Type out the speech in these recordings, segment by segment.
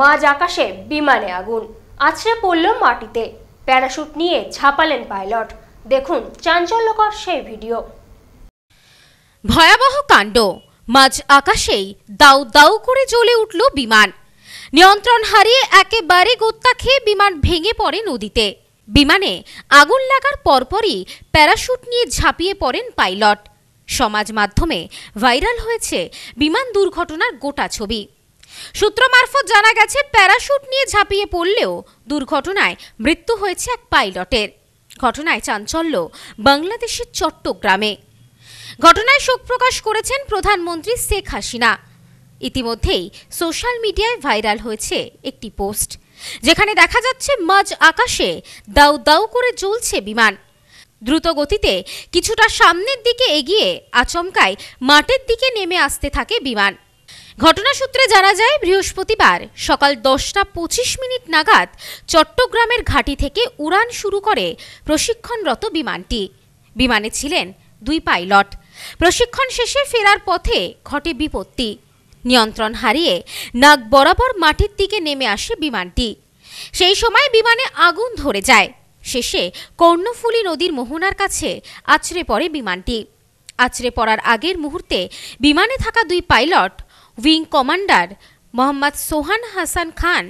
মাঝ আকাশে বিমানে আগুন আছড়ে পড়ল মাটিতে প্যারাশুট নিয়ে ঝাঁপালেন পাইলট দেখুন চাঞ্চল্যকর সেই ভিডিও ভয়াবহ কাণ্ড মাঝ আকাশেই দাউ দাউ করে জ্বলে উঠল বিমান নিয়ন্ত্রণ হারিয়ে একেবারে গোত্তা খেয়ে বিমান ভেঙে পড়ে নদীতে বিমানে আগুন লাগার পরপরই প্যারাশুট নিয়ে ঝাঁপিয়ে পড়েন পাইলট সমাজ মাধ্যমে ভাইরাল হয়েছে বিমান দুর্ঘটনার গোটা ছবি সূত্র মারফত জানা গেছে প্যারাশুট নিয়ে ঝাঁপিয়ে পড়লেও দুর্ঘটনায় মৃত্যু হয়েছে এক পাইলটের ঘটনায় চাঞ্চল্য বাংলাদেশের চট্টগ্রামে ঘটনায় শোক প্রকাশ করেছেন প্রধানমন্ত্রী শেখ হাসিনা ইতিমধ্যেই সোশ্যাল মিডিয়ায় ভাইরাল হয়েছে একটি পোস্ট যেখানে দেখা যাচ্ছে মাঝ আকাশে দাউ দাউ করে জ্বলছে বিমান দ্রুত গতিতে কিছুটা সামনের দিকে এগিয়ে আচমকায় মাটির দিকে নেমে আসতে থাকে বিমান ঘটনা সূত্রে জানা যায় বৃহস্পতিবার সকাল দশটা পঁচিশ মিনিট নাগাদ চট্টগ্রামের ঘাঁটি থেকে উড়ান শুরু করে প্রশিক্ষণরত বিমানটি বিমানে ছিলেন দুই পাইলট প্রশিক্ষণ শেষে ফেরার পথে ঘটে বিপত্তি নিয়ন্ত্রণ হারিয়ে নাক বরাবর মাটির দিকে নেমে আসে বিমানটি সেই সময় বিমানে আগুন ধরে যায় শেষে কর্ণফুলী নদীর মোহনার কাছে আছড়ে পড়ে বিমানটি আছড়ে পড়ার আগের মুহূর্তে বিমানে থাকা দুই pilot wing commander Mohammad Sohan Hasan Khan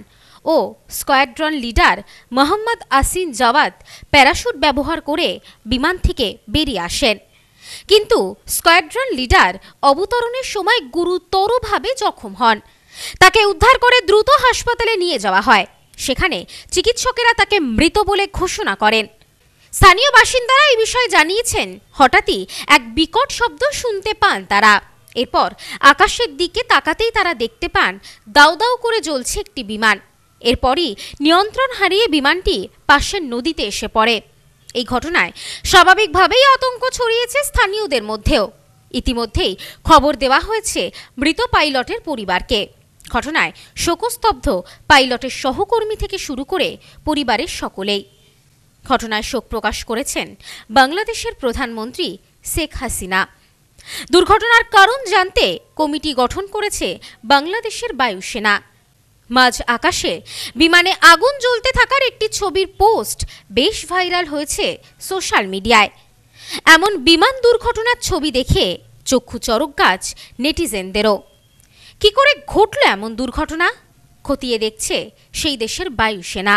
ও squadron leader Mohammad Asin Jawad parachute ব্যবহার করে বিমান থেকে বেরিয়ে আসেন কিন্তু স্কোয়াড্রন লিডার অবতরণের সময় গুরুতরভাবে জখম হন তাকে উদ্ধার করে দ্রুত হাসপাতালে নিয়ে যাওয়া হয় সেখানে চিকিৎসকেরা তাকে মৃত বলে ঘোষণা করেন স্থানীয় বাসিন্দারা এই বিষয়ে জানিয়েছেন হঠাৎই এক বিকট শব্দ শুনতে পান তারা এরপর আকাশের দিকে তাকাতেই তারা দেখতে পান দাউ দাউ করে জ্বলছে একটি বিমান এরপরই নিয়ন্ত্রণ হারিয়ে বিমানটি পাশের নদীতে এসে পড়ে এই ঘটনায় স্বাভাবিকভাবেই আতঙ্ক ছড়িয়েছে স্থানীয়দের মধ্যেও ইতিমধ্যেই খবর দেওয়া হয়েছে মৃত পাইলটের পরিবারকে ঘটনায় শোকস্তব্ধ পাইলটের সহকর্মী থেকে শুরু করে পরিবারের সকলেই ঘটনায় শোক প্রকাশ করেছেন বাংলাদেশের প্রধানমন্ত্রী শেখ হাসিনা দুর্ঘটনার কারণ জানতে কমিটি গঠন করেছে বাংলাদেশের বায়ুসেনা মাঝ আকাশে বিমানে আগুন জ্বলতে থাকার একটি ছবির পোস্ট বেশ ভাইরাল হয়েছে সোশ্যাল মিডিয়ায় এমন বিমান দুর্ঘটনার ছবি দেখে চক্ষু চরক গাছ নেটিজেনদেরও কি করে ঘটল এমন দুর্ঘটনা খতিয়ে দেখছে সেই দেশের বায়ুসেনা